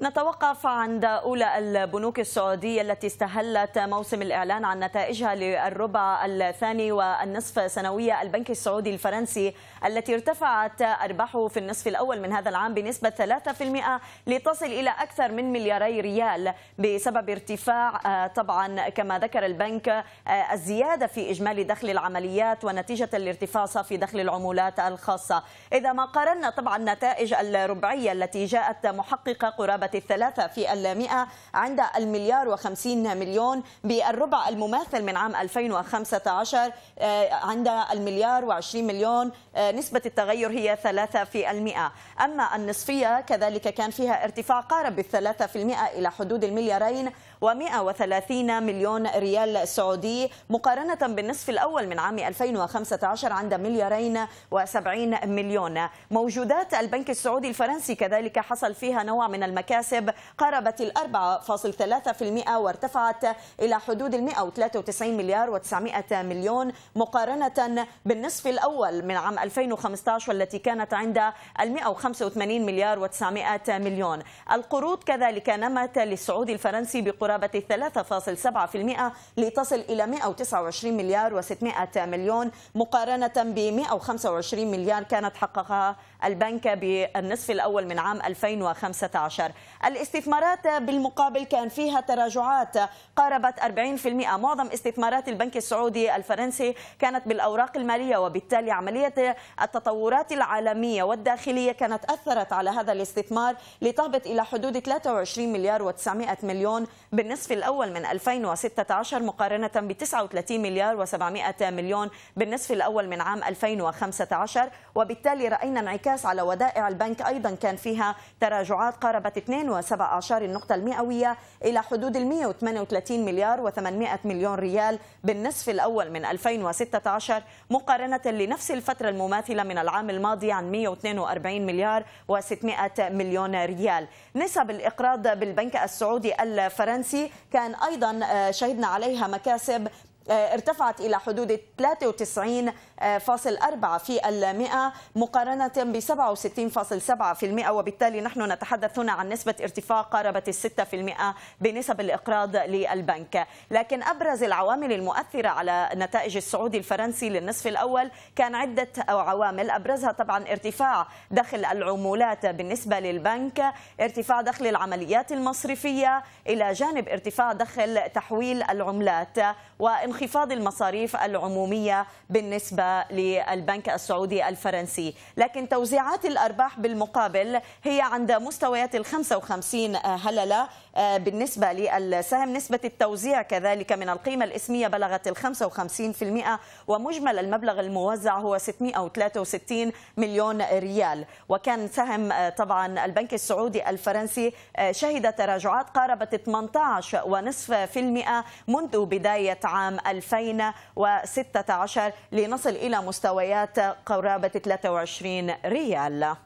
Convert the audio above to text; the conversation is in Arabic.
نتوقف عند أولى البنوك السعودية التي استهلت موسم الإعلان عن نتائجها للربع الثاني والنصف سنوية البنك السعودي الفرنسي التي ارتفعت أرباحه في النصف الأول من هذا العام بنسبة 3% لتصل إلى أكثر من ملياري ريال بسبب ارتفاع آه، طبعا كما ذكر البنك آه، الزيادة في إجمالي دخل العمليات ونتيجة الارتفاع صافي دخل العمولات الخاصة إذا ما قارنا طبعا نتائج الربعية التي جاءت محققة قرابة قرابة الثلاثة في المئة عند المليار وخمسين مليون بالربع المماثل من عام 2015 آه، عند المليار وعشرين مليون آه، نسبة التغير هي ثلاثة في المئة أما النصفية كذلك كان فيها ارتفاع قارب الثلاثة في المئة إلى حدود المليارين و130 مليون ريال سعودي مقارنة بالنصف الأول من عام 2015 عند مليارين و70 مليون موجودات البنك السعودي الفرنسي كذلك حصل فيها نوع من المكان المكاسب قاربت ال 4.3% وارتفعت إلى حدود ال 193 مليار و900 مليون مقارنة بالنصف الأول من عام 2015 والتي كانت عند ال 185 مليار و900 مليون القروض كذلك نمت للسعودي الفرنسي بقرابة 3.7% لتصل إلى 129 مليار و600 مليون مقارنة ب 125 مليار كانت حققها البنك بالنصف الأول من عام 2015 الاستثمارات بالمقابل كان فيها تراجعات قاربت 40% معظم استثمارات البنك السعودي الفرنسي كانت بالأوراق المالية وبالتالي عملية التطورات العالمية والداخلية كانت أثرت على هذا الاستثمار لتهبط إلى حدود 23 مليار و900 مليون بالنصف الأول من 2016 مقارنة ب 39 مليار و700 مليون بالنصف الأول من عام 2015 وبالتالي رأينا انعكاس على ودائع البنك أيضا كان فيها تراجعات قاربت النقطة المئوية إلى حدود ال 138 مليار و800 مليون ريال بالنصف الأول من 2016 مقارنة لنفس الفترة المماثلة من العام الماضي عن 142 مليار و600 مليون ريال نسب الإقراض بالبنك السعودي الفرنسي كان أيضا آه، شهدنا عليها مكاسب آه، ارتفعت إلى حدود 93.4 في المئة مقارنة ب 67.7% وبالتالي نحن نتحدث هنا عن نسبة ارتفاع قاربة الستة في المئة بنسب الإقراض للبنك لكن أبرز العوامل المؤثرة على نتائج السعودي الفرنسي للنصف الأول كان عدة عوامل أبرزها طبعا ارتفاع دخل العمولات بالنسبة للبنك ارتفاع دخل العمليات المصرفية إلى جانب ارتفاع دخل تحويل العملات وإن انخفاض المصاريف العمومية بالنسبة للبنك السعودي الفرنسي لكن توزيعات الأرباح بالمقابل هي عند مستويات ال 55 هللة آه، بالنسبة للسهم نسبة التوزيع كذلك من القيمة الإسمية بلغت ال 55% ومجمل المبلغ الموزع هو 663 مليون ريال وكان سهم آه، طبعا البنك السعودي الفرنسي آه، شهد تراجعات قاربت 18.5% منذ بداية عام 2016 لنصل إلى مستويات قرابة 23 ريال